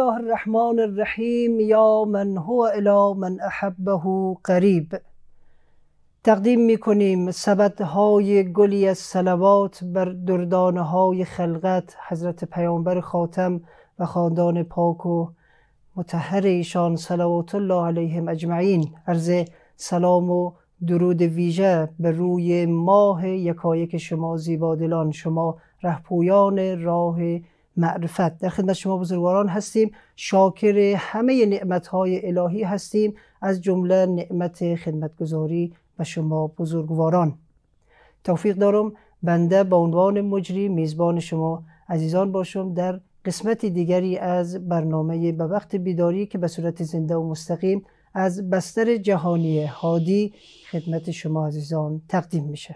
الله الرحمن الرحیم یا من هو الی من احبه قریب تقدیم میکنیم کنیم سبت های گلی از سلوات بر دردانه های خلقت حضرت پیامبر خاتم و خاندان پاک و متحر ایشان سلوات الله علیهم اجمعین عرض سلام و درود ویژه به روی ماه یکایک شما زیبادلان شما رهپویان راه معرفت در خدمت شما بزرگواران هستیم شاکر همه نعمت های الهی هستیم از جمله نعمت خدمتگذاری و شما بزرگواران توفیق دارم بنده به عنوان مجری میزبان شما عزیزان باشم در قسمت دیگری از برنامه به وقت بیداری که به صورت زنده و مستقیم از بستر جهانی هادی خدمت شما عزیزان تقدیم میشه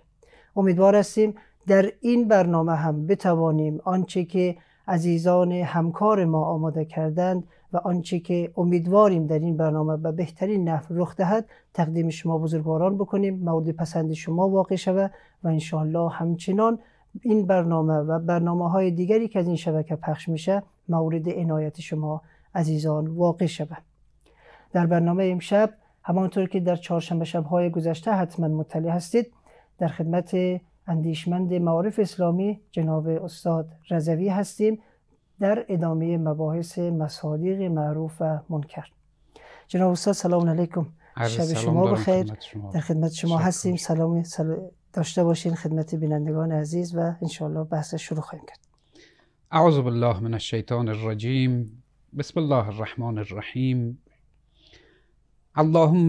امیدوار هستیم در این برنامه هم بتوانیم آنچه که عزیزان همکار ما آماده کردند و آنچه که امیدواریم در این برنامه به بهترین نحو رخ دهد تقدیم شما بزرگواران بکنیم مورد پسند شما واقع شود و انشاءالله همچنان این برنامه و برنامه های دیگری که از این شبکه پخش میشه مورد عنایت شما عزیزان واقع شود در برنامه امشب همانطور که در چهارشنبه شبهای گذشته حتما مطلع هستید در خدمت اندیشمند معارف اسلامی جناب استاد رضوی هستیم در ادامه مباحث مصادیق معروف و منکر جناب استاد سلام علیکم شب شما بخیر در خدمت شما هستیم سلام داشته باشین خدمت بینندگان عزیز و انشاءالله بحث شروع خواهیم کرد اعوذ بالله من الشیطان الرجیم بسم الله الرحمن الرحیم اللهم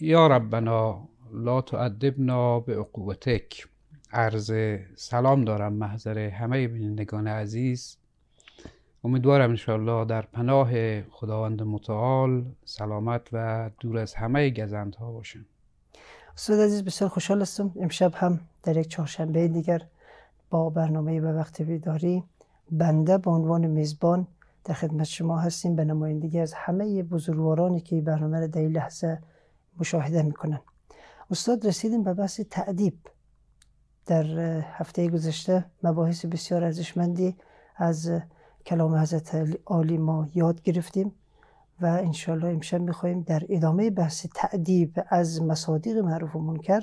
یا ربنا لا تعدبنا به عقوبتک عرض سلام دارم محضر همه بینندگان عزیز امیدوارم انشاءالله در پناه خداوند متعال سلامت و دور از همه گزندها باشم استاد عزیز بسیار خوشحال هستم امشب هم در یک چهارشنبه دیگر با برنامه به وقت بیداری بنده به عنوان میزبان در خدمت شما هستیم به نمایندگی از همه بزرگوارانی که برنامه را در این لحظه مشاهده میکنن استاد رسیدیم به بحث تعدیب در هفته گذشته مباحث بسیار ارزشمندی از کلام حضرت عالی ما یاد گرفتیم و انشالله امشب میخواییم در ادامه بحث تعدیب از مصادیق معروف و منکر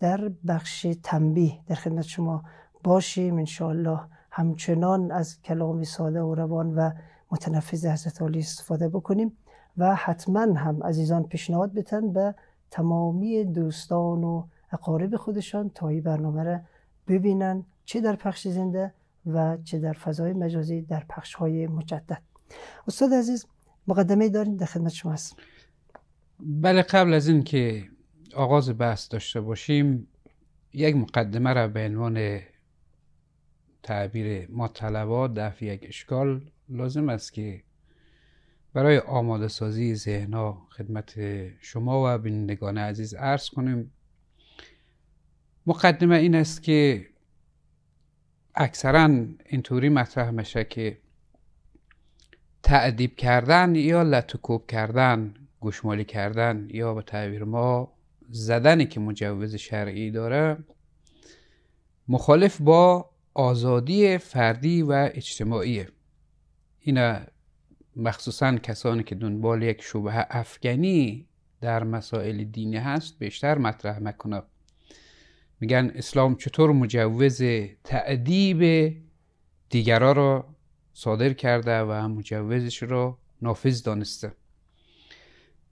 در بخش تنبیه در خدمت شما باشیم انشالله همچنان از کلام ساده و روان و متنفذ حضرت عالی استفاده بکنیم و حتما هم عزیزان پیشنهاد بتن به تمامی دوستان و اقارب خودشان تا این برنامه را ببینن چه در پخش زنده و چه در فضای مجازی در پخش های مجدد استاد عزیز مقدمه داریم در خدمت شما هست بله قبل از این که آغاز بحث داشته باشیم یک مقدمه را به عنوان تعبیر ما طلبا دفع یک اشکال لازم است که برای آماده سازی ذهنها خدمت شما و بینندگان عزیز عرض کنیم مقدمه این است که اکثرا اینطوری مطرح میشه که تعدیب کردن یا لطکوب کردن گوشمالی کردن یا به تعبیر ما زدنی که مجوز شرعی داره مخالف با آزادی فردی و اجتماعیه اینا مخصوصا کسانی که دنبال یک شبه افغانی در مسائل دینی هست بیشتر مطرح میکنه میگن اسلام چطور مجوز تعدیب دیگرا را صادر کرده و مجوزش را نافذ دانسته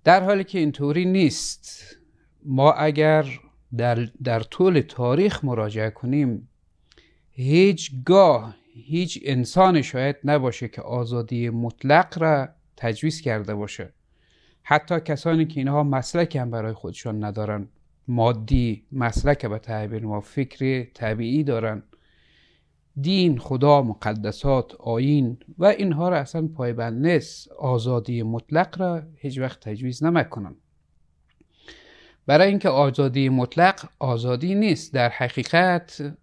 در حالی که اینطوری نیست ما اگر در, در طول تاریخ مراجعه کنیم هیچگاه هیچ انسان شاید نباشه که آزادی مطلق را تجویز کرده باشه حتی کسانی که اینها مسلک هم برای خودشان ندارن مادی مسلک به تعبیر ما فکر طبیعی دارن دین خدا مقدسات آین و اینها را اصلا پایبند نیست آزادی مطلق را هیچ وقت تجویز نمیکنن برای اینکه آزادی مطلق آزادی نیست در حقیقت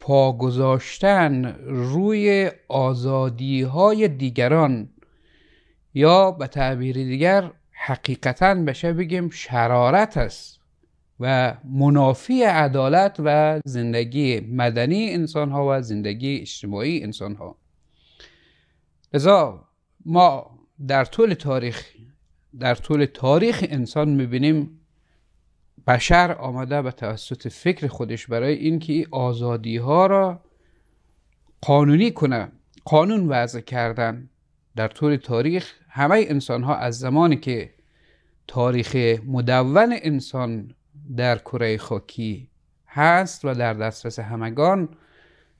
پا گذاشتن روی آزادی های دیگران یا به تعبیر دیگر حقیقتا بشه بگیم شرارت است و منافی عدالت و زندگی مدنی انسان ها و زندگی اجتماعی انسان ها لذا ما در طول تاریخ در طول تاریخ انسان میبینیم بشر آمده به توسط فکر خودش برای اینکه آزادی ها را قانونی کنه قانون وضع کردن در طول تاریخ همه انسان ها از زمانی که تاریخ مدون انسان در کره خاکی هست و در دسترس همگان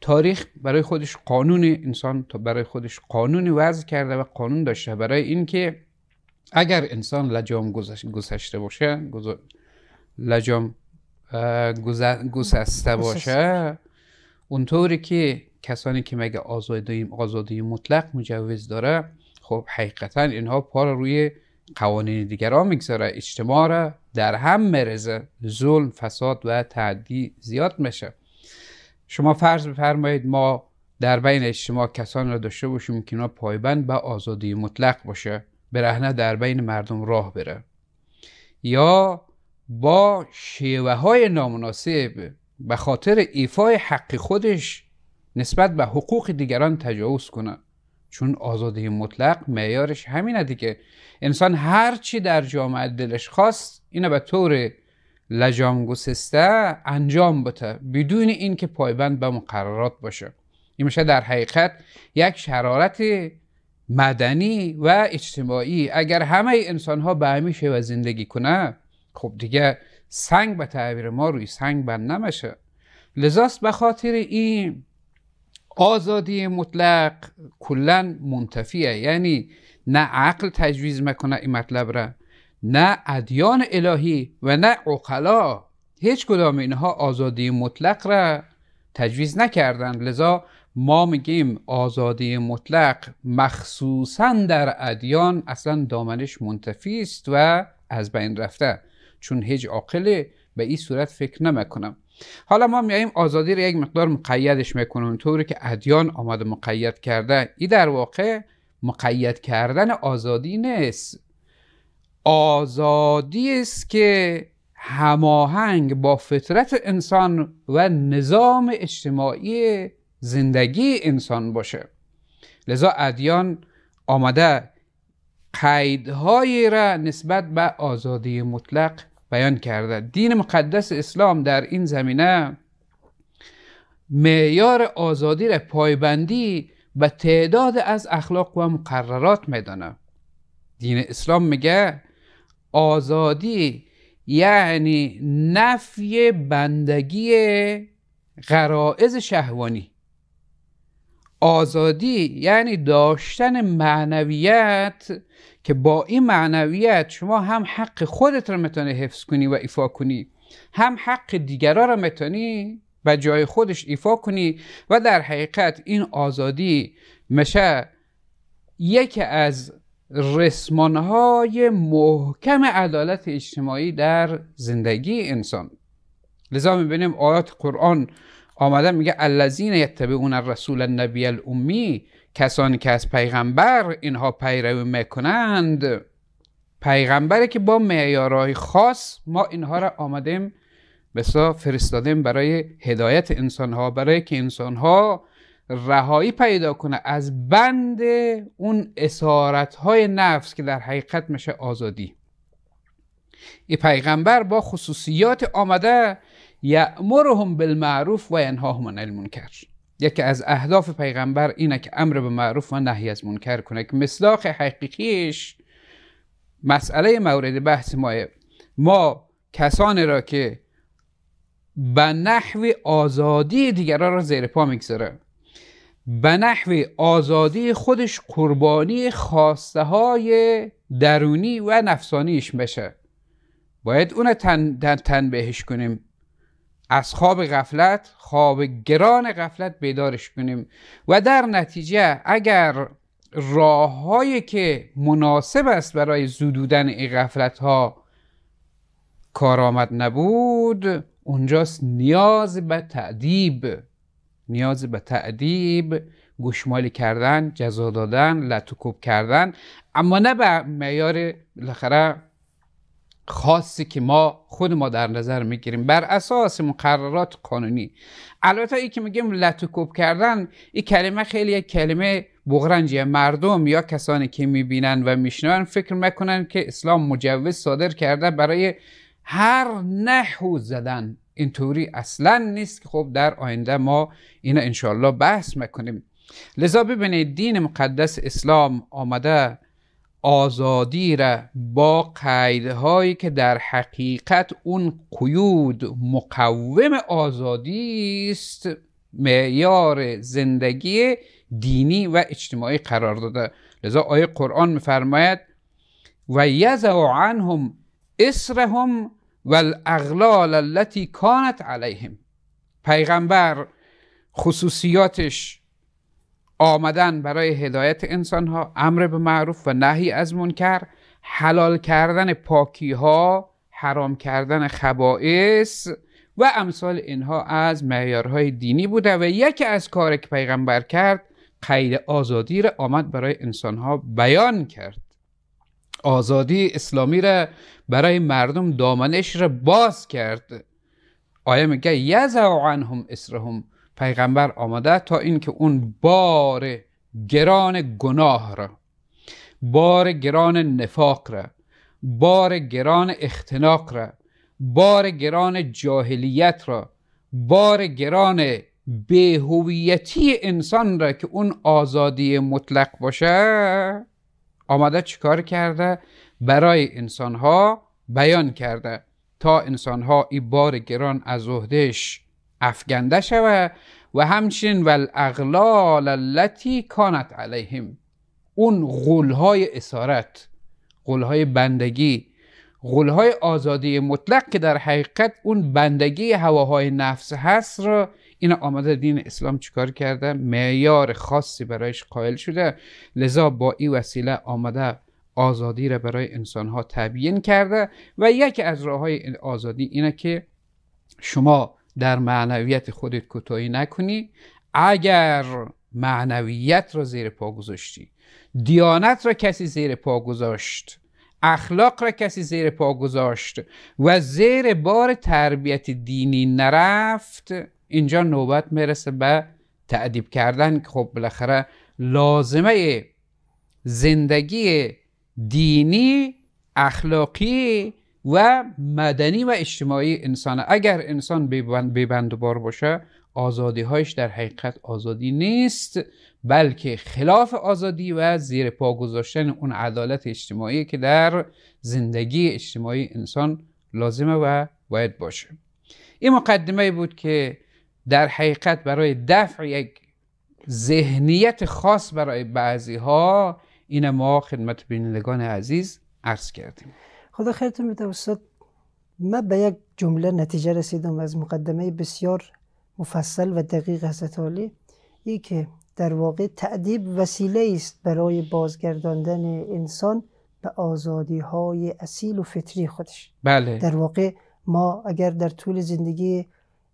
تاریخ برای خودش قانون انسان تا برای خودش قانون وضع کرده و قانون داشته برای اینکه اگر انسان لجام گذشته باشه لجام گسسته باشه اونطوری که کسانی که مگه آزادی, آزادی مطلق مجوز داره خب حقیقتا اینها پا روی قوانین دیگر را میگذاره اجتماع را در هم مرزه ظلم فساد و تعدی زیاد میشه شما فرض بفرمایید ما در بین اجتماع کسان را داشته باشیم که اینا پایبند به آزادی مطلق باشه برهنه در بین مردم راه بره یا با شیوه های نامناسب به خاطر ایفای حق خودش نسبت به حقوق دیگران تجاوز کنه چون آزادی مطلق معیارش همینه دیگه انسان هر چی در جامعه دلش خواست اینو به طور لجام انجام بده بدون اینکه پایبند به مقررات باشه این میشه در حقیقت یک شرارت مدنی و اجتماعی اگر همه انسان ها به همین و زندگی کنه خب دیگه سنگ به تعبیر ما روی سنگ بند نمیشه لذاست به خاطر این آزادی مطلق کلا منتفیه یعنی نه عقل تجویز میکنه این مطلب را نه ادیان الهی و نه عقلا هیچ کدام اینها آزادی مطلق را تجویز نکردن لذا ما میگیم آزادی مطلق مخصوصا در ادیان اصلا دامنش منتفی است و از بین رفته چون هیچ عاقلی به این صورت فکر نمیکنم حالا ما میاییم آزادی رو یک مقدار مقیدش میکنون طوری که ادیان آمده مقید کرده این در واقع مقید کردن آزادی نیست آزادی است که هماهنگ با فطرت انسان و نظام اجتماعی زندگی انسان باشه لذا ادیان آمده قیدهایی را نسبت به آزادی مطلق بیان کرده دین مقدس اسلام در این زمینه معیار آزادی را پایبندی به تعداد از اخلاق و مقررات میدانه دین اسلام میگه آزادی یعنی نفی بندگی غرائز شهوانی آزادی یعنی داشتن معنویت که با این معنویت شما هم حق خودت رو میتونی حفظ کنی و ایفا کنی هم حق دیگرا رو میتونی و جای خودش ایفا کنی و در حقیقت این آزادی مشه یکی از رسمانهای محکم عدالت اجتماعی در زندگی انسان لذا میبینیم آیات قرآن آمده میگه الذین یتبعون الرسول النبی الامی کسانی که از پیغمبر اینها پیروی میکنند پیغمبری که با معیارهای خاص ما اینها را آمدیم بسا فرستادیم برای هدایت انسانها برای که انسانها رهایی پیدا کنه از بند اون اسارت های نفس که در حقیقت میشه آزادی این پیغمبر با خصوصیات آمده یعمرهم بالمعروف و ینهاهم عن المنکر یکی از اهداف پیغمبر اینه که امر به معروف و نهی از منکر کنه که مصداق حقیقیش مسئله مورد بحث ما ما کسانی را که به نحو آزادی دیگران را زیر پا میگذاره به نحو آزادی خودش قربانی خواسته های درونی و نفسانیش بشه باید اون تن, تن, تن بهش کنیم از خواب غفلت خواب گران غفلت بیدارش کنیم و در نتیجه اگر راههایی که مناسب است برای زدودن این غفلت ها کارآمد نبود اونجاست نیاز به تعدیب نیاز به تعدیب گشمالی کردن جزا دادن لطکوب کردن اما نه به معیار بالاخره خاصی که ما خود ما در نظر میگیریم بر اساس مقررات قانونی البته ای که میگیم لتوکوب کردن این کلمه خیلی یک کلمه بغرنجی مردم یا کسانی که میبینن و میشنون فکر میکنن که اسلام مجوز صادر کرده برای هر نحو زدن اینطوری اصلا نیست که خب در آینده ما اینا انشالله بحث میکنیم لذا ببینید دین مقدس اسلام آمده آزادی را با قیدهایی که در حقیقت اون قیود مقوم آزادی است معیار زندگی دینی و اجتماعی قرار داده لذا آیه قرآن میفرماید و یزع عنهم اسرهم والاغلال التی کانت علیهم پیغمبر خصوصیاتش آمدن برای هدایت انسان ها امر به معروف و نهی از منکر حلال کردن پاکی ها حرام کردن خبائس و امثال اینها از معیارهای دینی بوده و یکی از کاری که پیغمبر کرد قید آزادی را آمد برای انسان ها بیان کرد آزادی اسلامی را برای مردم دامنش را باز کرد آیه میگه یزع عنهم اسرهم پیغمبر آمده تا اینکه اون بار گران گناه را بار گران نفاق را بار گران اختناق را بار گران جاهلیت را بار گران بهویتی انسان را که اون آزادی مطلق باشه آمده چیکار کرده برای انسانها بیان کرده تا انسانها ای بار گران از عهدهش افگنده شوه و همچنین والاغلال التی کانت علیهم اون غلهای اسارت غلهای بندگی غلهای آزادی مطلق که در حقیقت اون بندگی هواهای نفس هست را این آمده دین اسلام چیکار کرده معیار خاصی برایش قائل شده لذا با این وسیله آمده آزادی را برای انسانها تبیین کرده و یکی از راه های آزادی اینه که شما در معنویت خودت کوتاهی نکنی اگر معنویت را زیر پا گذاشتی دیانت را کسی زیر پا گذاشت اخلاق را کسی زیر پا گذاشت و زیر بار تربیت دینی نرفت اینجا نوبت میرسه به تعدیب کردن که خب بالاخره لازمه زندگی دینی اخلاقی و مدنی و اجتماعی انسان اگر انسان ببند بار باشه آزادی هایش در حقیقت آزادی نیست بلکه خلاف آزادی و زیر پا گذاشتن اون عدالت اجتماعی که در زندگی اجتماعی انسان لازمه و باید باشه این مقدمه بود که در حقیقت برای دفع یک ذهنیت خاص برای بعضی ها این ما خدمت بینندگان عزیز عرض کردیم خدا خیرتون بده استاد من به یک جمله نتیجه رسیدم از مقدمه بسیار مفصل و دقیق حضرت عالی ای که در واقع تعدیب وسیله است برای بازگرداندن انسان به آزادی های اصیل و فطری خودش بله در واقع ما اگر در طول زندگی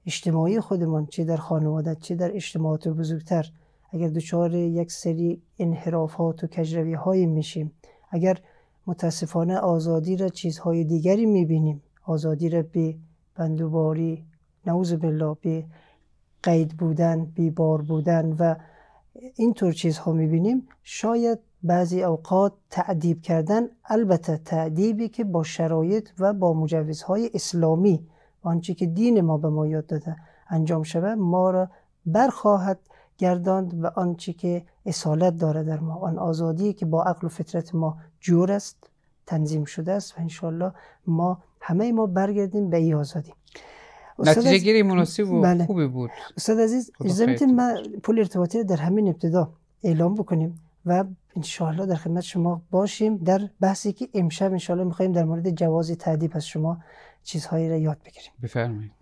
اجتماعی خودمان چه در خانواده چه در اجتماعات بزرگتر اگر دچار یک سری انحرافات و کجروی هایی میشیم اگر متاسفانه آزادی را چیزهای دیگری میبینیم آزادی را به بندوباری نعوذ بالله به قید بودن بی بار بودن و اینطور چیزها میبینیم شاید بعضی اوقات تعدیب کردن البته تعدیبی که با شرایط و با مجوزهای اسلامی آنچه که دین ما به ما یاد داده انجام شود ما را برخواهد گرداند به آنچه که اصالت داره در ما آن آزادی که با عقل و فطرت ما جور است تنظیم شده است و انشالله ما همه ما برگردیم به این آزادی نتیجه گیری مناسب و بله. خوبی بود استاد عزیز میتونیم ما پول ارتباطی در همین ابتدا اعلام بکنیم و انشاءالله در خدمت شما باشیم در بحثی که امشب انشاءالله میخواییم در مورد جواز تعدیب از شما چیزهایی را یاد بگیریم بفرمایید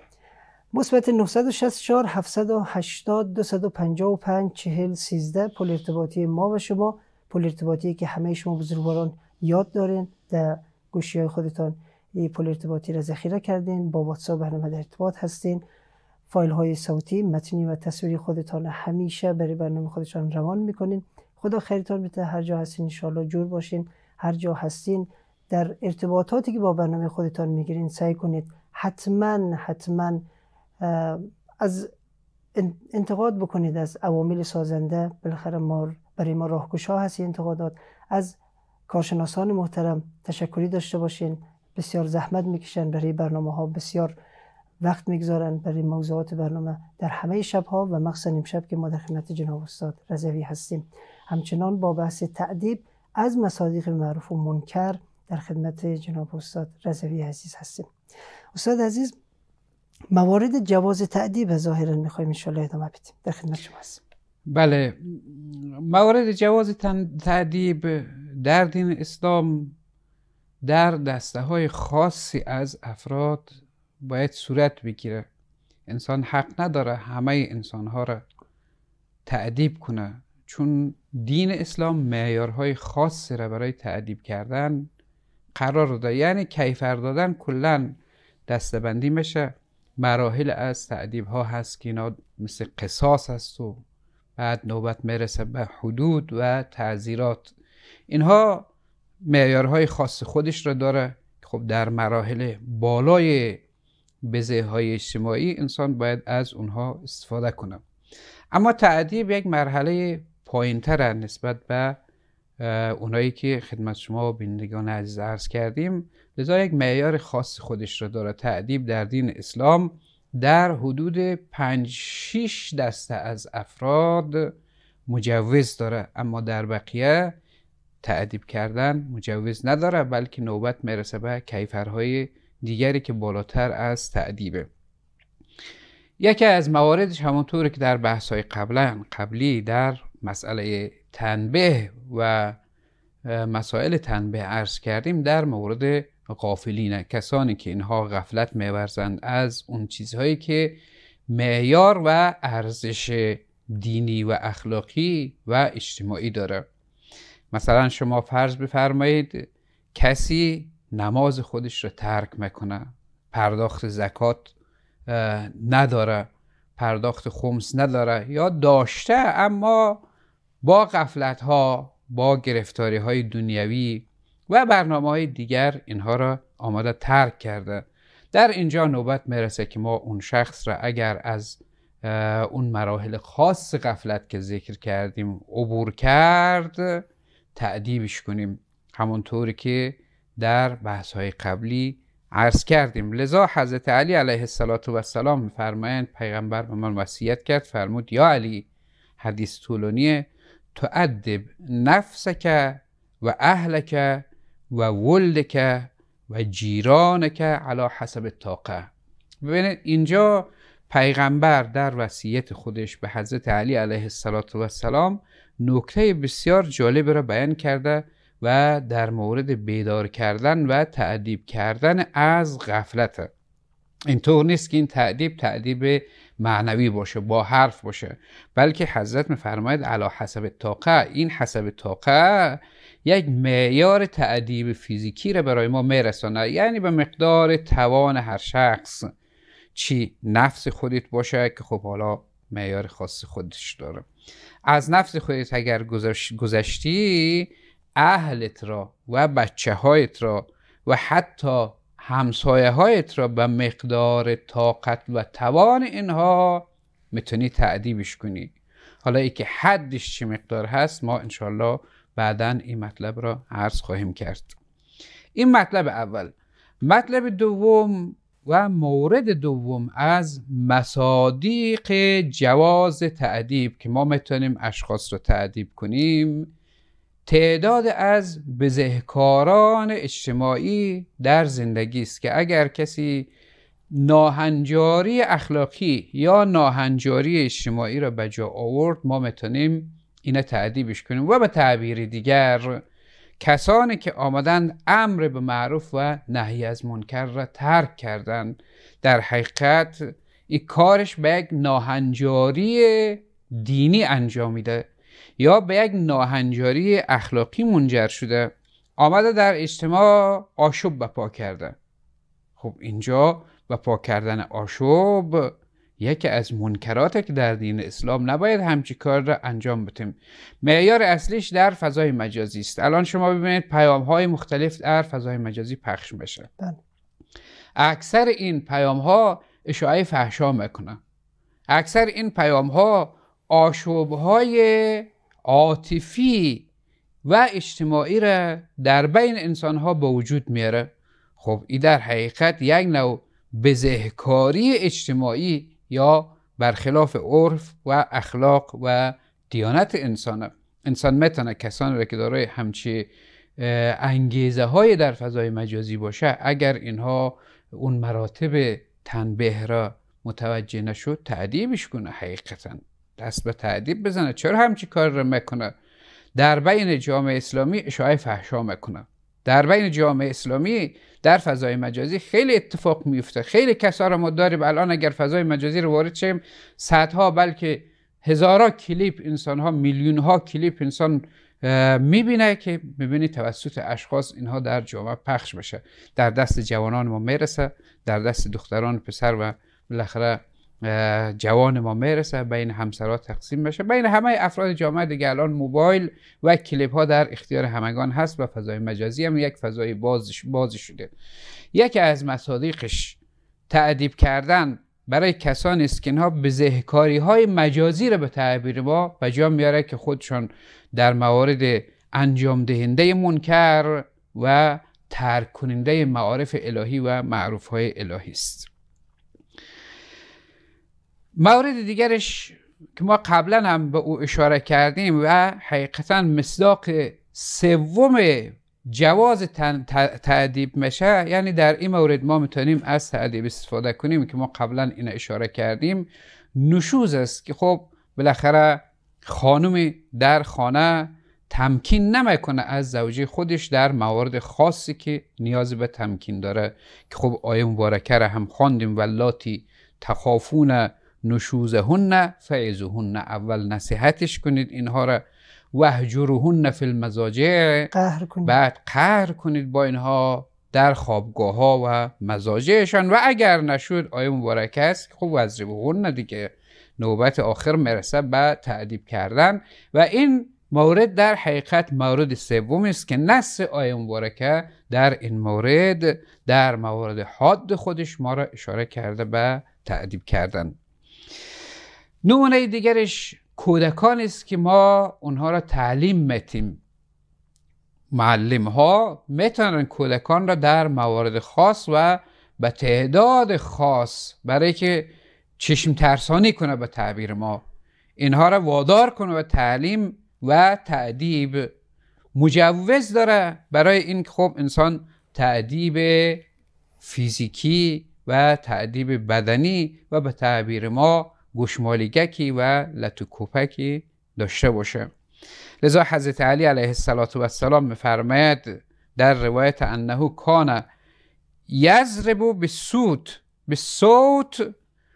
مثبت 964 780 255 40 13 پل ارتباطی ما و شما پل ارتباطی که همه شما بزرگواران یاد دارین در گوشی های خودتان این پل ارتباطی را ذخیره کردین با واتساپ برنامه در ارتباط هستین فایل های صوتی متنی و تصویری خودتان همیشه برای برنامه خودشان روان میکنین خدا خیرتان بده هر جا هستین انشالله جور باشین هر جا هستین در ارتباطاتی که با برنامه خودتان میگیرین سعی کنید حتما حتما از انتقاد بکنید از عوامل سازنده بالاخره برای ما راهگشا هست انتقادات از کارشناسان محترم تشکری داشته باشین بسیار زحمت میکشن برای برنامه ها بسیار وقت میگذارن برای موضوعات برنامه در همه شب ها و مخصوصا شب که ما در خدمت جناب استاد رضوی هستیم همچنان با بحث تعدیب از مصادیق معروف و منکر در خدمت جناب استاد رضوی عزیز هستیم استاد عزیز موارد جواز تعدیب ظاهرا میخوایم انشالله ادامه بدیم در خدمت شما بله موارد جواز تعدیب در دین اسلام در دسته های خاصی از افراد باید صورت بگیره انسان حق نداره همه انسان ها را تعدیب کنه چون دین اسلام معیارهای خاصی را برای تعدیب کردن قرار داده یعنی کیفر دادن کلا دستبندی میشه مراحل از تعدیب ها هست که اینا مثل قصاص هست و بعد نوبت میرسه به حدود و تعذیرات اینها معیارهای خاص خودش را داره خب در مراحل بالای بزه های اجتماعی انسان باید از اونها استفاده کنه اما تعدیب یک مرحله پایین نسبت به اونایی که خدمت شما و بینندگان عزیز عرض کردیم لذا یک معیار خاص خودش را داره تعدیب در دین اسلام در حدود 5 6 دسته از افراد مجوز داره اما در بقیه تعدیب کردن مجوز نداره بلکه نوبت میرسه به کیفرهای دیگری که بالاتر از تعدیبه یکی از مواردش همونطور که در بحث‌های قبلا قبلی در مسئله تنبه و مسائل تنبه عرض کردیم در مورد غافلین کسانی که اینها غفلت میورزند از اون چیزهایی که معیار و ارزش دینی و اخلاقی و اجتماعی داره مثلا شما فرض بفرمایید کسی نماز خودش رو ترک میکنه پرداخت زکات نداره پرداخت خمس نداره یا داشته اما با غفلت ها با گرفتاری های دنیوی و برنامه های دیگر اینها را آماده ترک کرده در اینجا نوبت میرسه که ما اون شخص را اگر از اون مراحل خاص قفلت که ذکر کردیم عبور کرد تعدیبش کنیم همونطوری که در بحث های قبلی عرض کردیم لذا حضرت علی علیه السلام میفرمایند پیغمبر به من وصیت کرد فرمود یا علی حدیث طولانی تعدب نفسک و اهلک و ولدک و که علا حسب طاقه ببینید اینجا پیغمبر در وصیت خودش به حضرت علی علیه السلام نکته بسیار جالب را بیان کرده و در مورد بیدار کردن و تعدیب کردن از غفلت اینطور نیست که این تعدیب تعدیب معنوی باشه با حرف باشه بلکه حضرت فرماید علا حسب طاقه این حسب طاقه یک معیار تعدیب فیزیکی را برای ما میرسانه یعنی به مقدار توان هر شخص چی نفس خودت باشه که خب حالا معیار خاص خودش داره از نفس خودت اگر گذشتی اهلت را و بچه هایت را و حتی همسایه هایت را به مقدار طاقت و توان اینها میتونی تعدیبش کنی حالا ای که حدش چه مقدار هست ما انشالله بعدا این مطلب را عرض خواهیم کرد این مطلب اول مطلب دوم و مورد دوم از مصادیق جواز تعدیب که ما میتونیم اشخاص رو تعدیب کنیم تعداد از بزهکاران اجتماعی در زندگی است که اگر کسی ناهنجاری اخلاقی یا ناهنجاری اجتماعی را به جا آورد ما میتونیم اینا تعدیبش کنیم و به تعبیر دیگر کسانی که آمدند امر به معروف و نهی از منکر را ترک کردند در حقیقت این کارش به یک ناهنجاری دینی انجام میده یا به یک ناهنجاری اخلاقی منجر شده آمده در اجتماع آشوب بپا کرده خب اینجا بپا کردن آشوب یکی از منکرات که در دین اسلام نباید همچی کار را انجام بدیم معیار اصلیش در فضای مجازی است الان شما ببینید پیام های مختلف در فضای مجازی پخش میشه بله. اکثر این پیام ها اشعای فحشا میکنن اکثر این پیام ها آشوب های عاطفی و اجتماعی را در بین انسان ها به وجود میاره خب این در حقیقت یک نوع بزهکاری اجتماعی یا برخلاف عرف و اخلاق و دیانت انسان انسان میتونه کسانی را که دارای همچی انگیزه های در فضای مجازی باشه اگر اینها اون مراتب تنبه را متوجه نشد تعدیبش کنه حقیقتا دست به تعدیب بزنه چرا همچی کار را میکنه در بین جامعه اسلامی اشاعه فحشا میکنه در بین جامعه اسلامی در فضای مجازی خیلی اتفاق میفته خیلی کسا رو ما داریم الان اگر فضای مجازی رو وارد شیم صدها بلکه هزارا کلیپ انسان ها میلیون ها کلیپ انسان میبینه که میبینی توسط اشخاص اینها در جامعه پخش بشه در دست جوانان ما میرسه در دست دختران پسر و بالاخره جوان ما میرسه بین همسرها تقسیم بشه بین همه افراد جامعه دیگه الان موبایل و کلیپ ها در اختیار همگان هست و فضای مجازی هم یک فضای بازش باز شده یکی از مصادیقش تعدیب کردن برای کسانی است که اینها ذهکاری های مجازی را به تعبیر ما و جا میاره که خودشان در موارد انجام دهنده منکر و ترک کننده معارف الهی و معروف های الهی است مورد دیگرش که ما قبلا هم به او اشاره کردیم و حقیقتا مصداق سوم جواز تعدیب میشه یعنی در این مورد ما میتونیم از تعدیب استفاده کنیم که ما قبلا این اشاره کردیم نشوز است که خب بالاخره خانم در خانه تمکین نمیکنه از زوجی خودش در موارد خاصی که نیاز به تمکین داره که خب آیه مبارکه را هم خواندیم ولاتی لاتی تخافون نشوزهن فعزهن اول نصیحتش کنید اینها را وهجرهن فی المزاجع قهر کنید بعد قهر کنید با اینها در خوابگاه ها و مزاجعشان و اگر نشود آیه مبارکه است خب وزربهن دیگه نوبت آخر مرسه به تعدیب کردن و این مورد در حقیقت مورد سوم است که نص آیه مبارکه در این مورد در مورد حاد خودش ما را اشاره کرده به تعدیب کردن نمونه دیگرش کودکان است که ما اونها را تعلیم میتیم معلم ها میتونن کودکان را در موارد خاص و به تعداد خاص برای که چشم ترسانی کنه به تعبیر ما اینها را وادار کنه به تعلیم و تعدیب مجوز داره برای این خب انسان تعدیب فیزیکی و تعدیب بدنی و به تعبیر ما گوشمالیگکی و لتوکوپکی داشته باشه لذا حضرت علی علیه السلام میفرماید در روایت انه کان یزربو به سوت به صوت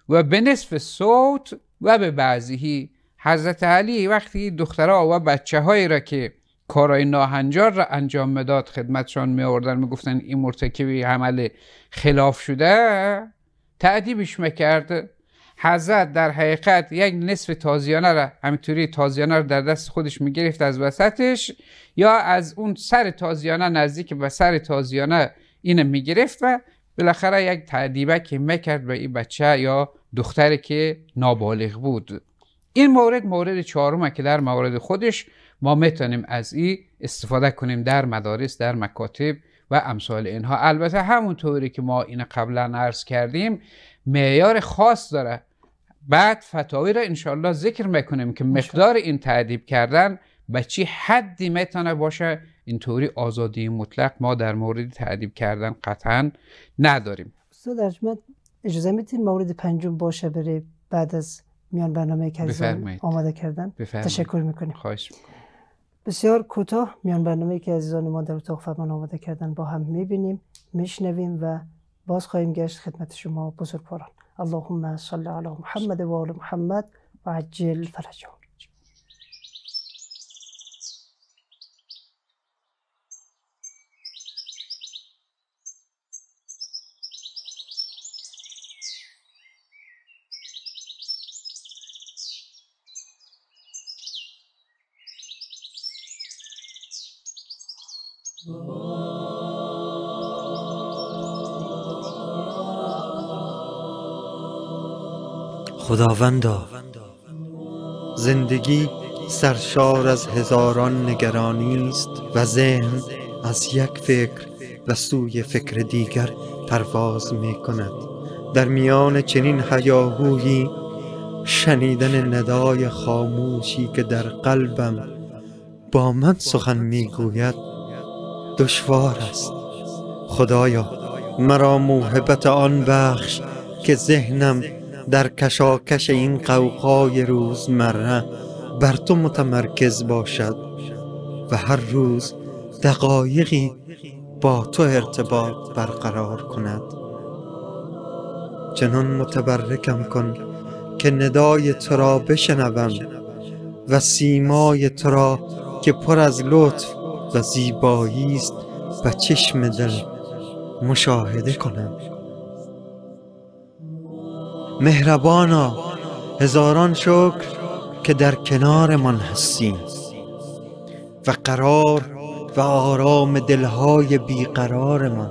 و به نصف صوت و به بعضیهی حضرت علی وقتی دخترها و بچه هایی را که کارای ناهنجار را انجام میداد خدمتشان می آوردن گفتن این مرتکبی عمل خلاف شده تعدیبش میکرد حضرت در حقیقت یک نصف تازیانه را همینطوری تازیانه را در دست خودش میگرفت از وسطش یا از اون سر تازیانه نزدیک به سر تازیانه اینه میگرفت و بالاخره یک تعدیبه که میکرد به این بچه یا دختری که نابالغ بود این مورد مورد چهارمه که در مورد خودش ما میتونیم از این استفاده کنیم در مدارس در مکاتب و امثال اینها البته همونطوری که ما این قبلا عرض کردیم معیار خاص داره بعد فتاوی را انشالله ذکر میکنیم که مقدار این تعدیب کردن به چی حدی میتونه باشه اینطوری آزادی مطلق ما در مورد تعدیب کردن قطعا نداریم استاد ارجمند اجازه میتین مورد پنجم باشه بره بعد از میان برنامه که آماده کردن بفرمایید. تشکر میکنیم خواهش بسیار کوتاه میان برنامه که عزیزان ما در اتاق فرمان آماده کردن با هم میبینیم میشنویم و باز خواهیم گشت خدمت شما بزرگواران اللهم صل علی محمد و آل محمد و عجل فرجهم خداوندا زندگی سرشار از هزاران نگرانی است و ذهن از یک فکر و سوی فکر دیگر پرواز می کند در میان چنین حیاهویی شنیدن ندای خاموشی که در قلبم با من سخن میگوید دشوار است خدایا مرا موهبت آن بخش که ذهنم در کشاکش این قوقای روزمره بر تو متمرکز باشد و هر روز دقایقی با تو ارتباط برقرار کند چنان متبرکم کن که ندای تو را بشنوم و سیمای تو را که پر از لطف و زیبایی است و چشم دل مشاهده کنم مهربانا هزاران شکر که در من هستیم و قرار و آرام دلهای بیقرارمان من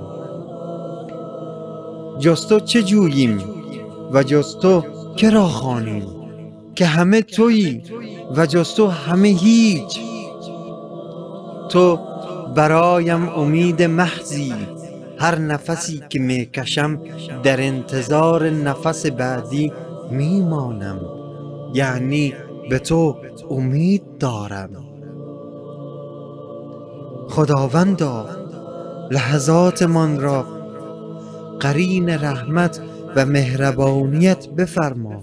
جستو چه جوییم و جستو کرا که خانیم که همه تویی و جستو همه هیچ تو برایم امید محضی هر نفسی که میکشم در انتظار نفس بعدی میمانم یعنی به تو امید دارم خداوندا لحظات من را قرین رحمت و مهربانیت بفرما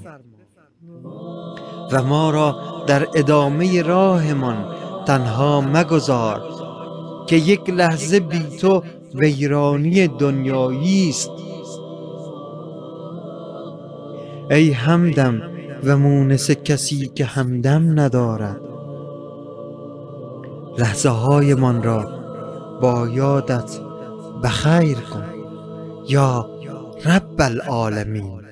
و ما را در ادامه راهمان تنها مگذار که یک لحظه بی تو ویرانی دنیایی است ای همدم و مونس کسی که همدم ندارد لحظه های من را با یادت بخیر کن یا رب العالمین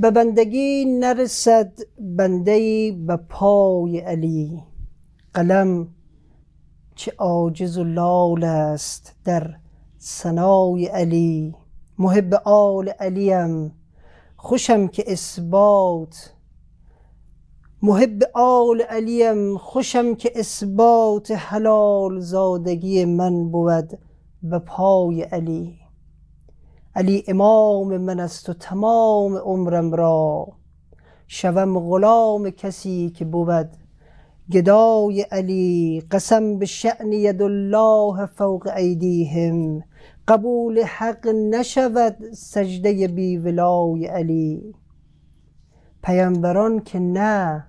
به بندگی نرسد بنده به پای علی قلم چه عاجز و لال است در ثنای علی محب آل علیم خوشم که اثبات محب آل علیم خوشم که اثبات حلال زادگی من بود به پای علی علی امام من است و تمام عمرم را شوم غلام کسی که بود گدای علی قسم به شعن ید الله فوق ایدیهم قبول حق نشود سجده بی ولای علی پیامبران که نه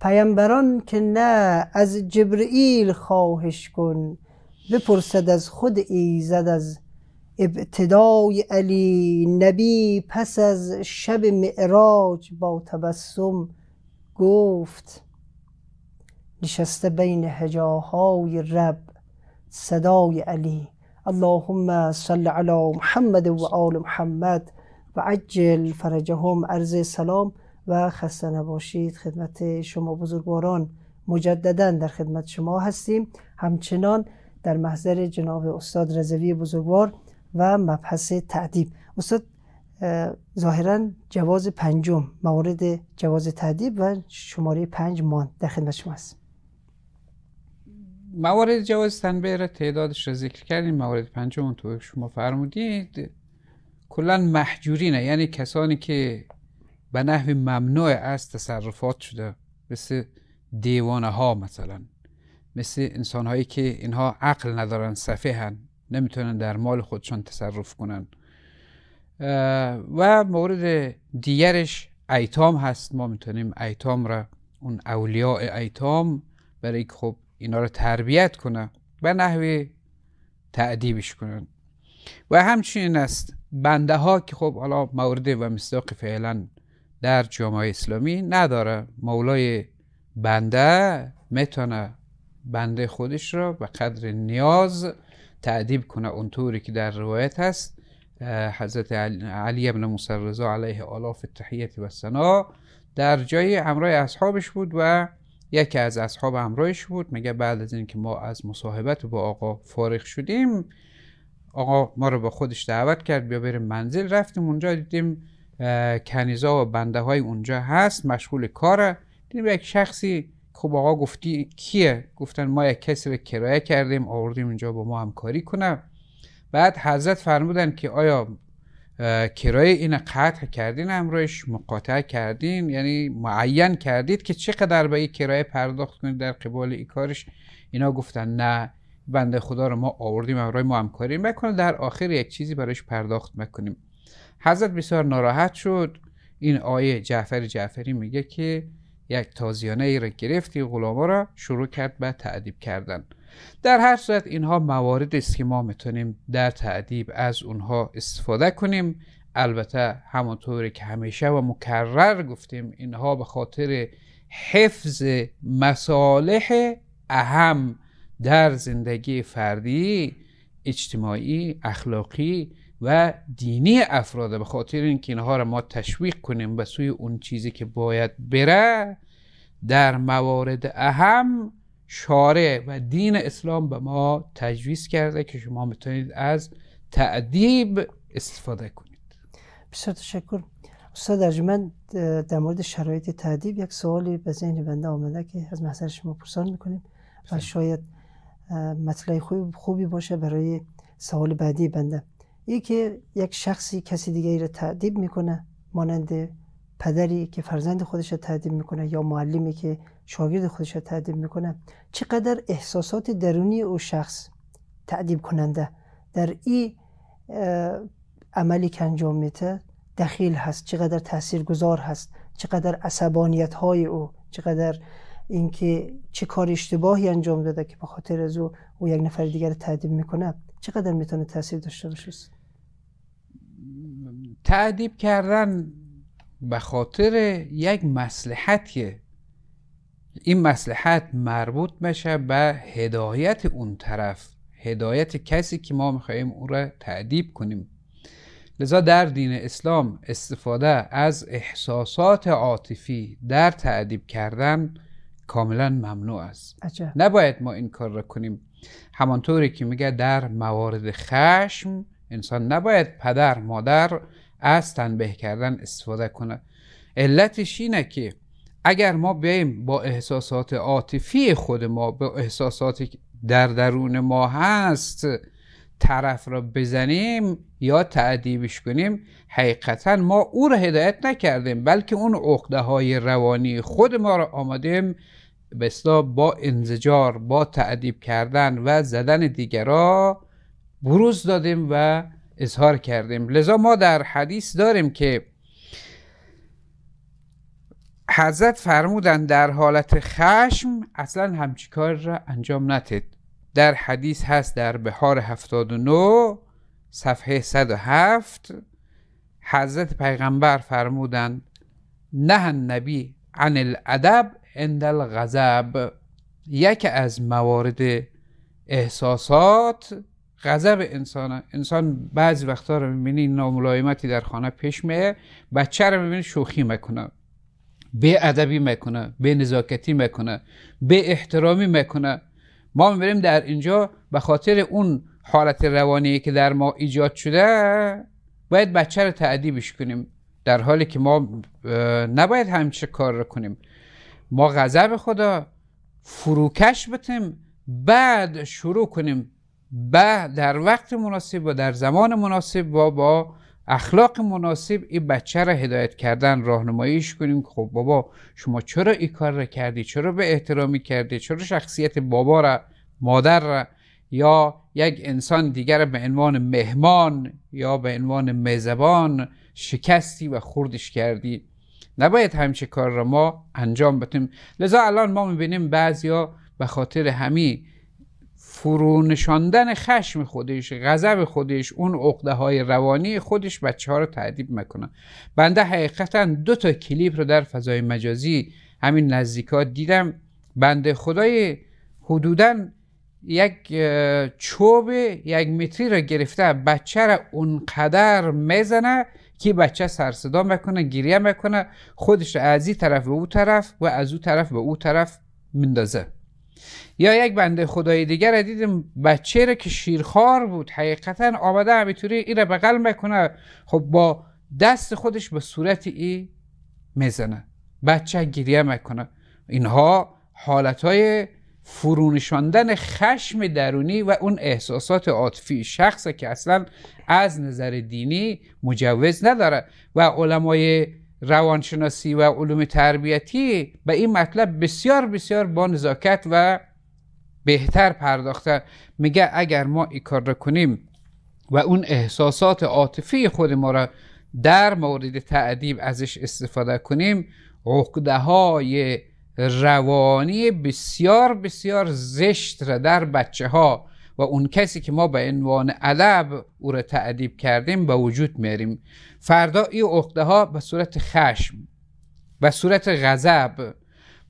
پیامبران که نه از جبرئیل خواهش کن بپرسد از خود ایزد از ابتدای علی نبی پس از شب معراج با تبسم گفت نشسته بین هجاهای رب صدای علی اللهم صل علی محمد و آل محمد و عجل فرجهم عرض سلام و خسته نباشید خدمت شما بزرگواران مجددا در خدمت شما هستیم همچنان در محضر جناب استاد رزوی بزرگوار و مبحث تعدیب استاد ظاهرا جواز پنجم موارد جواز تعدیب و شماره پنج مان در خدمت شما است موارد جواز تنبیه را تعدادش را ذکر کردیم موارد پنجم تو شما فرمودید کلا محجورینه یعنی کسانی که به نحو ممنوع از تصرفات شده مثل دیوانه ها مثلا مثل انسان هایی که اینها عقل ندارن صفه هن نمیتونن در مال خودشان تصرف کنن و مورد دیگرش ایتام هست ما میتونیم ایتام را اون اولیاء ایتام برای که خب اینا رو تربیت کنن به نحوه تعدیبش کنن و همچنین است بنده ها که خب حالا مورد و مصداق فعلا در جامعه اسلامی نداره مولای بنده میتونه بنده خودش را به قدر نیاز تعدیب کنه اونطوری که در روایت هست حضرت علی ابن مسرزا علیه آلاف التحیت و سنا در جای همراه اصحابش بود و یکی از اصحاب همراهش بود مگه بعد از که ما از مصاحبت با آقا فارغ شدیم آقا ما رو با خودش دعوت کرد بیا بریم منزل رفتیم اونجا دیدیم کنیزا و بنده های اونجا هست مشغول کاره دیدیم یک شخصی خب آقا گفتی کیه گفتن ما یک کسی رو کرایه کردیم آوردیم اینجا با ما همکاری کنه بعد حضرت فرمودن که آیا کرایه این قطع کردین امرش مقاطع کردین یعنی معین کردید که چقدر به کرایه پرداخت کنید در قبال این کارش اینا گفتن نه بنده خدا رو ما آوردیم امرای ما همکاری میکنه در آخر یک چیزی برایش پرداخت میکنیم حضرت بسیار ناراحت شد این آیه جعفر جعفری میگه که یک تازیانه ای را گرفتی غلاما را شروع کرد به تعدیب کردن در هر صورت اینها مواردی است که ما میتونیم در تعدیب از اونها استفاده کنیم البته همانطور که همیشه و مکرر گفتیم اینها به خاطر حفظ مصالح اهم در زندگی فردی اجتماعی اخلاقی و دینی افراد به خاطر اینکه اینها را ما تشویق کنیم به سوی اون چیزی که باید بره در موارد اهم شارع و دین اسلام به ما تجویز کرده که شما میتونید از تعدیب استفاده کنید بسیار تشکر استاد ارجمند در مورد شرایط تعدیب یک سوالی به ذهن بنده آمده که از محضر شما پرسان میکنیم و شاید مطلع خوبی باشه برای سوال بعدی بنده یکی که یک شخصی کسی دیگری ای رو تعدیب میکنه مانند پدری که فرزند خودش رو تعدیب میکنه یا معلمی که شاگرد خودش رو تعدیب میکنه چقدر احساسات درونی او شخص تعدیب کننده در این عملی که انجام میده دخیل هست چقدر تأثیر گذار هست چقدر عصبانیت های او چقدر اینکه چه کار اشتباهی انجام داده که به خاطر از او او یک نفر دیگر تعدیب میکنه چقدر میتونه تاثیر داشته باشه تعدیب کردن به خاطر یک مسلحتیه این مسلحت مربوط میشه به هدایت اون طرف هدایت کسی که ما میخواییم او را تعدیب کنیم لذا در دین اسلام استفاده از احساسات عاطفی در تعدیب کردن کاملا ممنوع است عجب. نباید ما این کار را کنیم همانطوری که میگه در موارد خشم انسان نباید پدر مادر از تنبه کردن استفاده کنه علتش اینه که اگر ما بیایم با احساسات عاطفی خود ما با احساساتی در درون ما هست طرف را بزنیم یا تعدیبش کنیم حقیقتا ما او را هدایت نکردیم بلکه اون عقده های روانی خود ما را آمدیم به با انزجار با تعدیب کردن و زدن دیگرا بروز دادیم و اظهار کردیم لذا ما در حدیث داریم که حضرت فرمودن در حالت خشم اصلا همچی کار را انجام نتید در حدیث هست در بهار 79 صفحه 107 حضرت پیغمبر فرمودند نه النبی عن الادب اندل غضب یک از موارد احساسات غضب انسانه انسان بعضی وقتا رو میبینی ناملایمتی در خانه پیش میه بچه رو میبینی شوخی میکنه به ادبی میکنه به نزاکتی میکنه به احترامی میکنه ما میبینیم در اینجا به خاطر اون حالت روانی که در ما ایجاد شده باید بچه رو تعدیبش کنیم در حالی که ما نباید همچه کار رو کنیم ما غضب خدا فروکش بتیم بعد شروع کنیم بعد در وقت مناسب و در زمان مناسب و با اخلاق مناسب این بچه را هدایت کردن راهنماییش کنیم خب بابا شما چرا این کار را کردی چرا به احترامی کردی چرا شخصیت بابا را مادر را یا یک انسان دیگر به عنوان مهمان یا به عنوان مزبان شکستی و خوردش کردی نباید همچه کار را ما انجام بدیم لذا الان ما میبینیم بعضیا به خاطر همی فرو نشاندن خشم خودش غضب خودش اون عقده های روانی خودش بچه ها رو تعدیب میکنن بنده حقیقتا دو تا کلیپ رو در فضای مجازی همین نزدیکات دیدم بنده خدای حدوداً یک چوب یک متری را گرفته بچه را اونقدر میزنه که بچه صدا میکنه گریه میکنه خودش از این طرف به او طرف و از او طرف به او طرف مندازه یا یک بنده خدای دیگر را دیدیم بچه را که شیرخوار بود حقیقتا آمده همینطوری این را بغل میکنه خب با دست خودش به صورت ای میزنه بچه گریه میکنه اینها حالت های فرونشاندن خشم درونی و اون احساسات عاطفی شخص که اصلا از نظر دینی مجوز نداره و علمای روانشناسی و علوم تربیتی به این مطلب بسیار بسیار با نزاکت و بهتر پرداخته میگه اگر ما این کار را کنیم و اون احساسات عاطفی خود ما را در مورد تعدیب ازش استفاده کنیم عقده های روانی بسیار بسیار زشت را در بچه ها و اون کسی که ما به عنوان ادب او را تعدیب کردیم به وجود میاریم فردا این عقده ها به صورت خشم به صورت غضب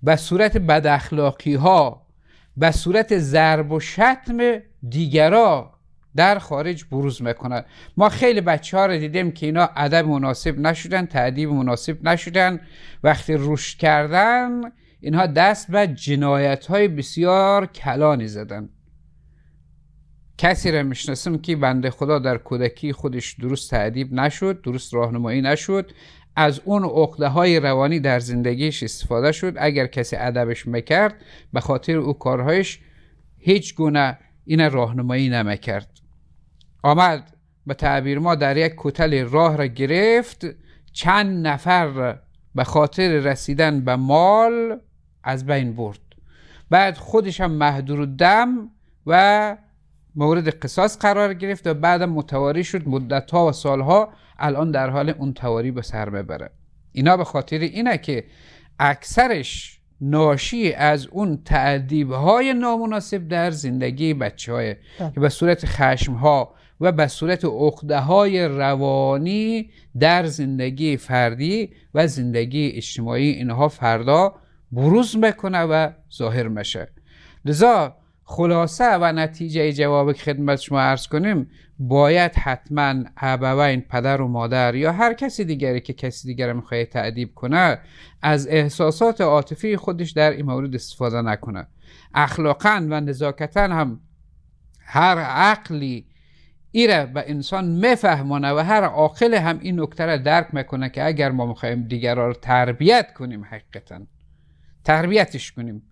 به صورت بداخلاقی ها به صورت ضرب و شتم دیگرا در خارج بروز میکنند ما خیلی بچه ها رو دیدیم که اینا ادب مناسب نشدن تعدیب مناسب نشدن وقتی روش کردن اینها دست به جنایت های بسیار کلانی زدن. کسی را میشناسم که بنده خدا در کودکی خودش درست تعدیب نشد درست راهنمایی نشد از اون اقده های روانی در زندگیش استفاده شد اگر کسی ادبش میکرد به خاطر او کارهایش هیچ گونه این راهنمایی نمیکرد آمد به تعبیر ما در یک کتل راه را گرفت چند نفر به خاطر رسیدن به مال از بین برد بعد خودش هم مهدور دم و مورد قصاص قرار گرفت و بعدم متواری شد مدت ها و سالها الان در حال اون تواری به سر ببره اینا به خاطر اینه که اکثرش ناشی از اون تعدیب های نامناسب در زندگی بچه های بله. که به صورت خشم ها و به صورت اخده های روانی در زندگی فردی و زندگی اجتماعی اینها فردا بروز میکنه و ظاهر میشه لذا خلاصه و نتیجه جواب خدمت شما عرض کنیم باید حتما ابوین پدر و مادر یا هر کسی دیگری که کسی دیگر میخوای تعدیب کنه از احساسات عاطفی خودش در این مورد استفاده نکنه اخلاقا و نزاکتا هم هر عقلی ایره به انسان میفهمانه و هر عاقل هم این نکته درک میکنه که اگر ما میخوایم دیگران رو تربیت کنیم حقیقتا تربیتش کنیم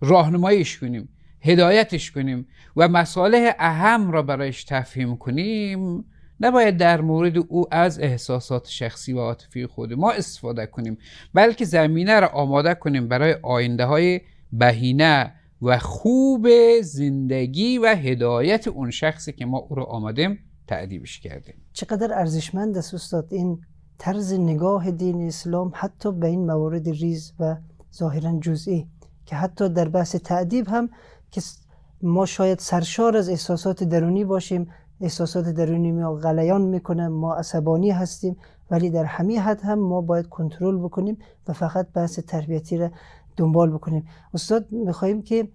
راهنماییش کنیم هدایتش کنیم و مصالح اهم را برایش تفهیم کنیم نباید در مورد او از احساسات شخصی و عاطفی خود ما استفاده کنیم بلکه زمینه را آماده کنیم برای آینده های بهینه و خوب زندگی و هدایت اون شخصی که ما او را آمدیم تعدیبش کردیم چقدر ارزشمند است استاد این طرز نگاه دین اسلام حتی به این موارد ریز و ظاهرا جزئی که حتی در بحث تعدیب هم که ما شاید سرشار از احساسات درونی باشیم احساسات درونی ما غلیان میکنه ما عصبانی هستیم ولی در همه حد هم ما باید کنترل بکنیم و فقط بحث تربیتی را دنبال بکنیم استاد میخواهیم که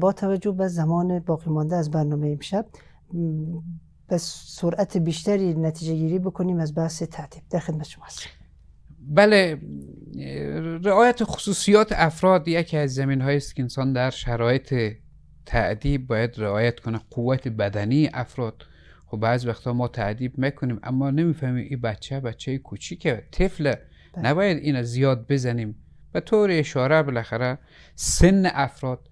با توجه به زمان باقی مانده از برنامه امشب به سرعت بیشتری نتیجه گیری بکنیم از بحث تعدیب در خدمت شما هستیم بله رعایت خصوصیات افراد یکی از زمین های است که انسان در شرایط تعدیب باید رعایت کنه قوت بدنی افراد خب بعض وقتا ما تعدیب میکنیم اما نمیفهمیم این بچه بچه کوچیکه طفل بله. نباید اینا زیاد بزنیم به طور اشاره بالاخره سن افراد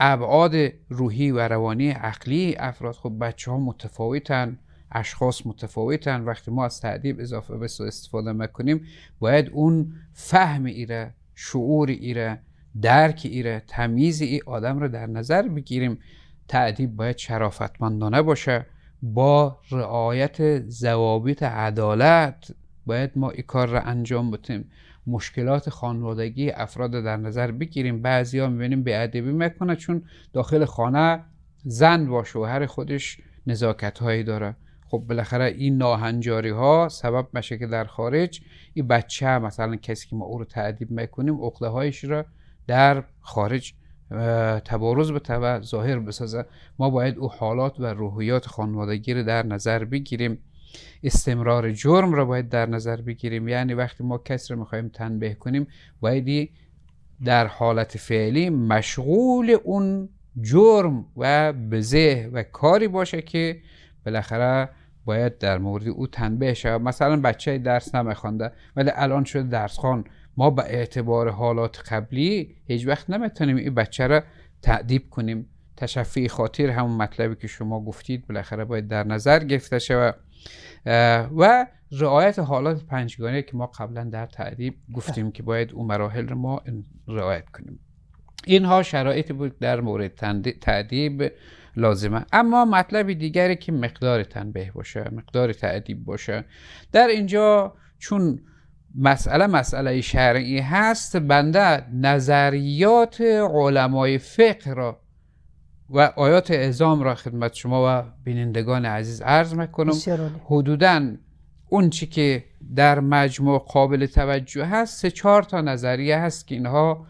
ابعاد روحی و روانی عقلی افراد خب بچه ها متفاوتن اشخاص متفاوتن وقتی ما از تعدیب اضافه به استفاده میکنیم باید اون فهم ایره شعور ایره درک ایره تمیز ای آدم رو در نظر بگیریم تعدیب باید شرافتمندانه باشه با رعایت ضوابط عدالت باید ما این کار را انجام بتیم مشکلات خانوادگی افراد رو در نظر بگیریم بعضی ها میبینیم به ادبی میکنه چون داخل خانه زن با شوهر خودش نزاکت هایی داره خب بالاخره این ناهنجاری ها سبب میشه که در خارج این بچه مثلا کسی که ما او رو تعدیب میکنیم اقله هایش را در خارج تبارز به ظاهر بسازه ما باید او حالات و روحیات خانوادگی رو در نظر بگیریم استمرار جرم را باید در نظر بگیریم یعنی وقتی ما کسی رو میخوایم تنبه کنیم باید در حالت فعلی مشغول اون جرم و بزه و کاری باشه که بالاخره باید در مورد او تنبه شود مثلا بچه درس نمیخوانده ولی الان شده درس خوان ما به اعتبار حالات قبلی هیچ وقت نمیتونیم این بچه را تعدیب کنیم تشفی خاطر همون مطلبی که شما گفتید بالاخره باید در نظر گرفته شود و رعایت حالات پنجگانه که ما قبلا در تعدیب گفتیم که باید اون مراحل رو ما رعایت کنیم اینها شرایطی بود در مورد تعدیب لازمه اما مطلب دیگری که مقدار تنبه باشه مقدار تعدیب باشه در اینجا چون مسئله مسئله شرعی هست بنده نظریات علمای فقه را و آیات اعظام را خدمت شما و بینندگان عزیز عرض میکنم حدوداً اون چی که در مجموع قابل توجه هست سه چهار تا نظریه هست که اینها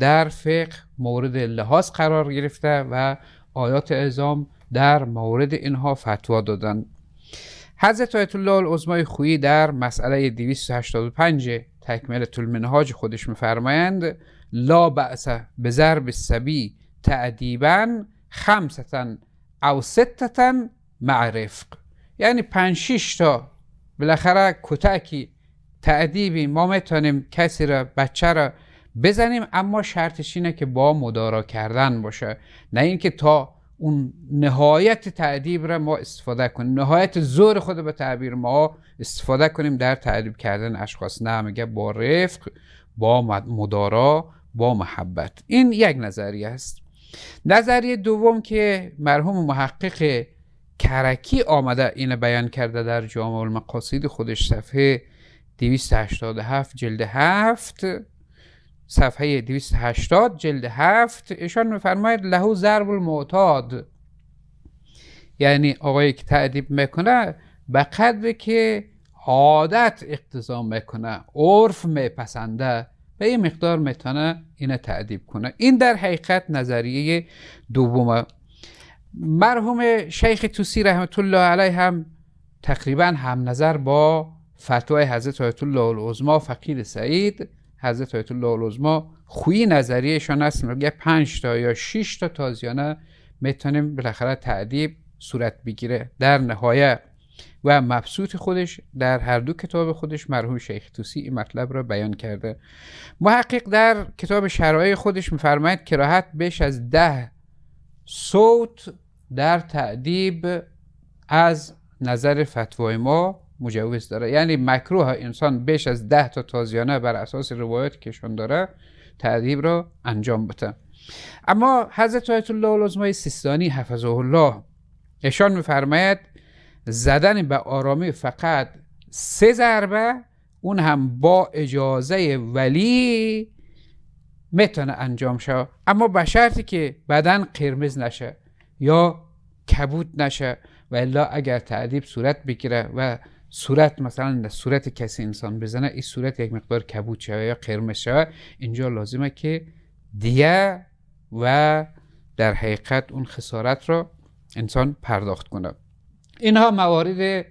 در فقه مورد لحاظ قرار گرفته و آیات اعزام در مورد اینها فتوا دادند حضرت آیت الله العظمای خویی در مسئله 285 تکمیل المنهاج خودش میفرمایند لا بعث به ضرب سبی تعدیبا خمستن او ستتن مع یعنی پنج تا بالاخره کتکی تعدیبی ما میتونیم کسی را بچه را بزنیم اما شرطش اینه که با مدارا کردن باشه نه اینکه تا اون نهایت تعدیب را ما استفاده کنیم نهایت زور خود به تعبیر ما استفاده کنیم در تعدیب کردن اشخاص نه میگه با رفق با مدارا با محبت این یک نظریه است نظریه دوم که مرحوم محقق کرکی آمده اینه بیان کرده در جامع المقاصد خودش صفحه 287 جلد 7 صفحه 280 جلد 7 ایشان میفرماید لهو ضرب المعتاد یعنی آقایی که تعدیب میکنه به قدر که عادت اقتضا میکنه عرف میپسنده به این مقدار میتونه اینه تعدیب کنه این در حقیقت نظریه دومه مرحوم شیخ توسی رحمت الله علیه هم تقریبا هم نظر با فتوای حضرت آیت الله العظما فقیر سعید حضرت آیت الله العظما خویی نظریهشان است میگه پنج تا یا 6 تا تازیانه میتونیم بالاخره تعدیب صورت بگیره در نهایه و مبسوط خودش در هر دو کتاب خودش مرحوم شیخ توسی این مطلب را بیان کرده محقق در کتاب شرایع خودش میفرماید راحت بیش از ده صوت در تعدیب از نظر فتوای ما مجوز داره یعنی مکروه انسان بیش از ده تا تازیانه بر اساس روایت کشون داره تعدیب را انجام بده اما حضرت آیت الله العظمای سیستانی حفظه الله ایشان میفرماید زدن به آرامی فقط سه ضربه اون هم با اجازه ولی میتونه انجام شه اما به شرطی که بدن قرمز نشه یا کبود نشه و الا اگر تعدیب صورت بگیره و صورت مثلا در صورت کسی انسان بزنه این صورت یک مقدار کبود شوه یا قرمز شوه اینجا لازمه که دیه و در حقیقت اون خسارت را انسان پرداخت کنه اینها موارد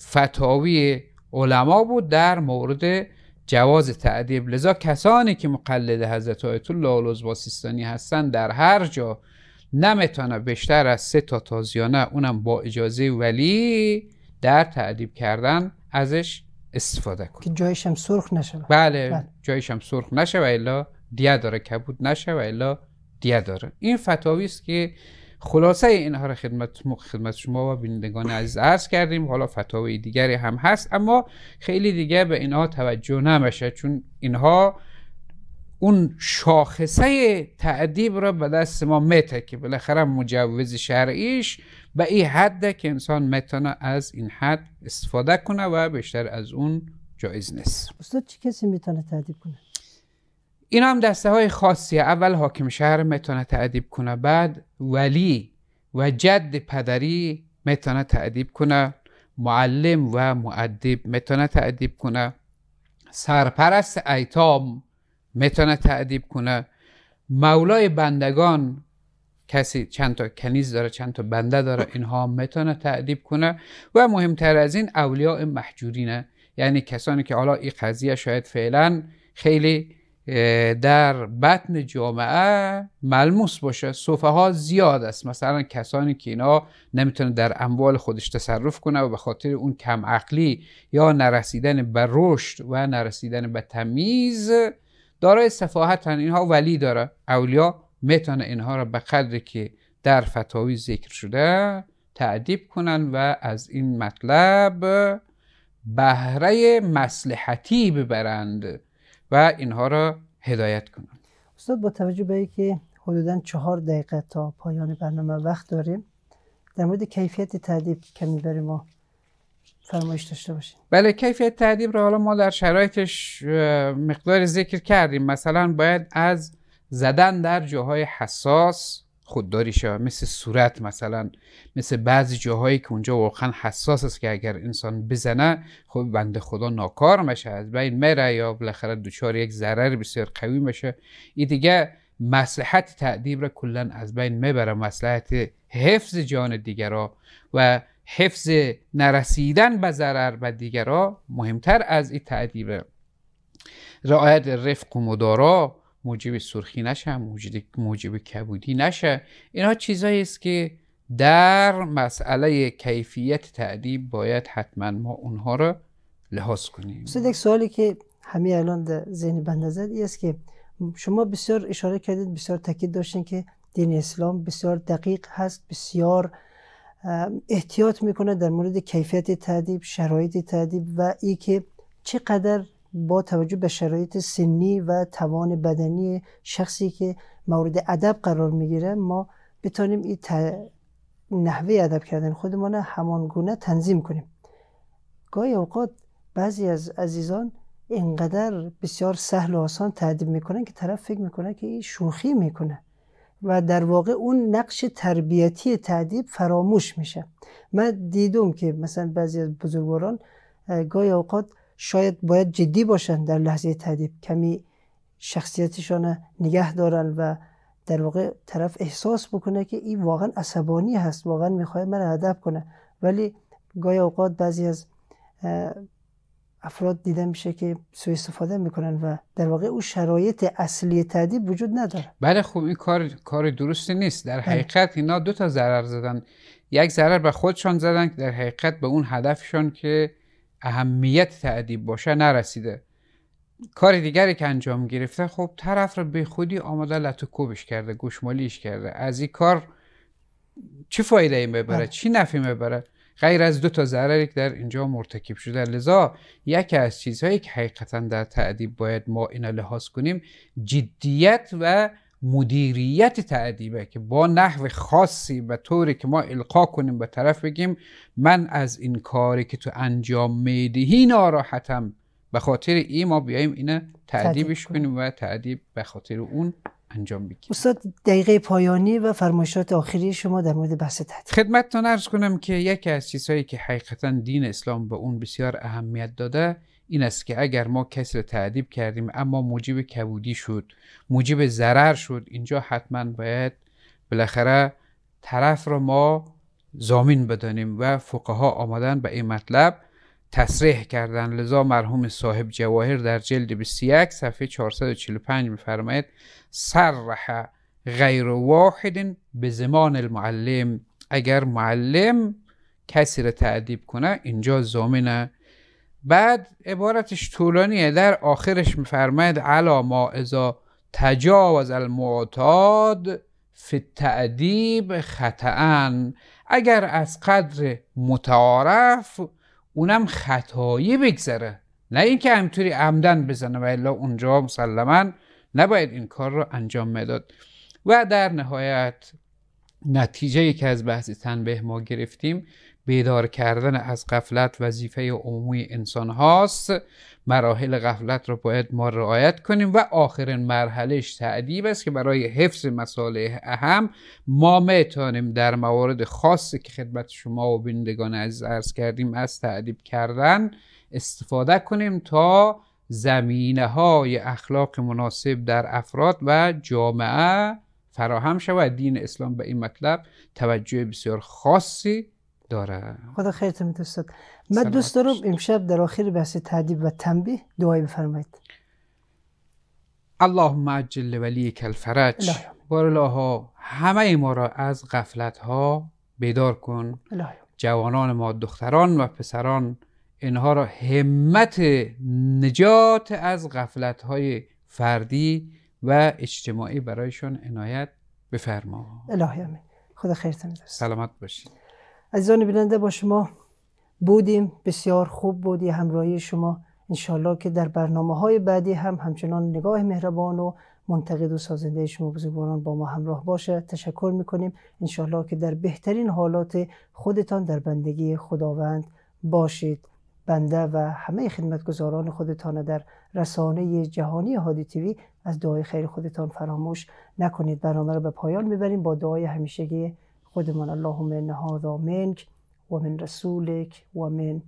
فتاوی علما بود در مورد جواز تعدیب لذا کسانی که مقلد حضرت آیت الله سیستانی هستند در هر جا نمیتونه بیشتر از سه تا تازیانه اونم با اجازه ولی در تعدیب کردن ازش استفاده کنید که جایش هم سرخ نشه بله, بله. جایش هم سرخ نشه و الا دیه داره کبود نشه و الا دیه داره این فتاوی است که خلاصه اینها را خدمت خدمت شما و بینندگان عزیز عرض کردیم حالا فتاوی دیگری هم هست اما خیلی دیگه به اینها توجه نمیشه چون اینها اون شاخصه تعدیب را به دست ما میته که بالاخره مجوز شرعیش به این حده که انسان میتونه از این حد استفاده کنه و بیشتر از اون جایز نیست استاد چه کسی میتونه تعدیب کنه؟ این هم دسته های خاصی اول حاکم شهر میتونه تعدیب کنه بعد ولی و جد پدری میتونه تعدیب کنه معلم و معدب میتونه تعدیب کنه سرپرست ایتام میتونه تعدیب کنه مولای بندگان کسی چند تا کنیز داره چند تا بنده داره اینها میتونه تعدیب کنه و مهمتر از این اولیاء محجورینه یعنی کسانی که حالا این قضیه شاید فعلا خیلی در بطن جامعه ملموس باشه صفه ها زیاد است مثلا کسانی که اینا نمیتونه در اموال خودش تصرف کنه و به خاطر اون کم عقلی یا نرسیدن به رشد و نرسیدن به تمیز دارای سفاحتن اینها ولی داره اولیا میتونه اینها را به قدری که در فتاوی ذکر شده تعدیب کنن و از این مطلب بهره مسلحتی ببرند و اینها را هدایت کنند استاد با توجه به اینکه حدودا چهار دقیقه تا پایان برنامه وقت داریم در مورد کیفیت تعدیب کمی برای ما فرمایش داشته باشیم. بله کیفیت تعدیب را حالا ما در شرایطش مقدار ذکر کردیم مثلا باید از زدن در جاهای حساس خودداری شود مثل صورت مثلا مثل بعضی جاهایی که اونجا واقعا حساس است که اگر انسان بزنه خب بنده خدا ناکار میشه از بین میره یا بالاخره دوچار یک ضرر بسیار قوی میشه این دیگه مسلحت تعدیب را کلا از بین میبره مسلحت حفظ جان دیگرا و حفظ نرسیدن به ضرر به دیگرا مهمتر از این تعدیب رعایت رفق و مدارا موجب سرخی نشه موجب, موجب کبودی نشه اینها چیزایی است که در مسئله کیفیت تعدیب باید حتما ما اونها رو لحاظ کنیم یک سوالی که همین الان در ذهن بنده است که شما بسیار اشاره کردید بسیار تاکید داشتین که دین اسلام بسیار دقیق هست بسیار احتیاط میکنه در مورد کیفیت تعدیب شرایط تعدیب و ای که چقدر با توجه به شرایط سنی و توان بدنی شخصی که مورد ادب قرار میگیره ما بتانیم این نحوه ادب کردن خودمان همان گونه تنظیم کنیم گاهی اوقات بعضی از عزیزان اینقدر بسیار سهل و آسان تعدیب میکنن که طرف فکر میکنه که این شوخی میکنه و در واقع اون نقش تربیتی تعدیب فراموش میشه من دیدم که مثلا بعضی از بزرگواران گاهی اوقات شاید باید جدی باشن در لحظه تعدیب کمی شخصیتشان نگه دارن و در واقع طرف احساس بکنه که این واقعا عصبانی هست واقعا میخواد من ادب کنه ولی گاهی اوقات بعضی از افراد دیده میشه که سوء استفاده میکنن و در واقع او شرایط اصلی تعدیب وجود نداره بله خب این کار کار درستی نیست در بله. حقیقت اینا دو تا ضرر زدن یک ضرر به خودشان زدن که در حقیقت به اون هدفشان که اهمیت تعدیب باشه نرسیده کار دیگری که انجام گرفته خب طرف را به خودی آماده کوبش کرده گوشمالیش کرده از این کار چه فایده ای میبره بله. چی نفی میبره غیر از دو تا ضرری که در اینجا مرتکب شده لذا یکی از چیزهایی که حقیقتا در تعدیب باید ما اینا لحاظ کنیم جدیت و مدیریت تعدیبه که با نحو خاصی و طوری که ما القا کنیم به طرف بگیم من از این کاری که تو انجام میدهی ناراحتم به خاطر این ما بیایم اینه تعدیبش کنیم و تعدیب به خاطر اون انجام بگیم استاد دقیقه پایانی و فرمایشات آخری شما در مورد بحث تعدیب خدمتتون عرض کنم که یکی از چیزهایی که حقیقتا دین اسلام به اون بسیار اهمیت داده این است که اگر ما کسی را تعدیب کردیم اما موجب کبودی شد موجب ضرر شد اینجا حتما باید بالاخره طرف را ما زامین بدانیم و فقها آمدن به این مطلب تصریح کردن لذا مرحوم صاحب جواهر در جلد 21 صفحه 445 میفرماید صرح غیر واحد به زمان المعلم اگر معلم کسی را تعدیب کنه اینجا زامینه بعد عبارتش طولانیه در آخرش میفرماید علا ما ازا تجاوز المعتاد فی تعدیب خطعن اگر از قدر متعارف اونم خطایی بگذره نه اینکه همطوری عمدن بزنه و الا اونجا مسلما نباید این کار رو انجام میداد و در نهایت نتیجه که از بحث تنبه ما گرفتیم بیدار کردن از قفلت وظیفه عمومی انسان هاست مراحل قفلت را باید ما رعایت کنیم و آخرین مرحلهش تعدیب است که برای حفظ مصالح اهم ما میتانیم در موارد خاصی که خدمت شما و بیندگان عزیز ارز کردیم از تعدیب کردن استفاده کنیم تا زمینه های اخلاق مناسب در افراد و جامعه فراهم شود دین اسلام به این مطلب توجه بسیار خاصی داره خدا خیرتون دوستد من دوست دارم امشب در آخر بحث تعدیب و تنبیه دعای بفرمایید اللهم عجل ولیک الفرج بارالله همه ما را از غفلت ها بیدار کن جوانان ما دختران و پسران اینها را همت نجات از غفلت های فردی و اجتماعی برایشان عنایت بفرما الهی خدا خیرتون دوست سلامت باشید عزیزان بیننده با شما بودیم بسیار خوب بودی همراهی شما انشالله که در برنامه های بعدی هم همچنان نگاه مهربان و منتقد و سازنده شما بزرگواران با ما همراه باشه تشکر میکنیم انشالله که در بهترین حالات خودتان در بندگی خداوند باشید بنده و همه خدمتگزاران خودتان در رسانه جهانی هادی تیوی از دعای خیر خودتان فراموش نکنید برنامه را به پایان میبریم با دعای همیشگی خودمان الله من هذا منک و من رسولک و من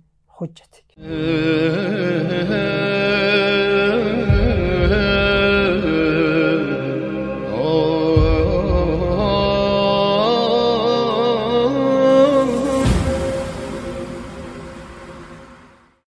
حجتک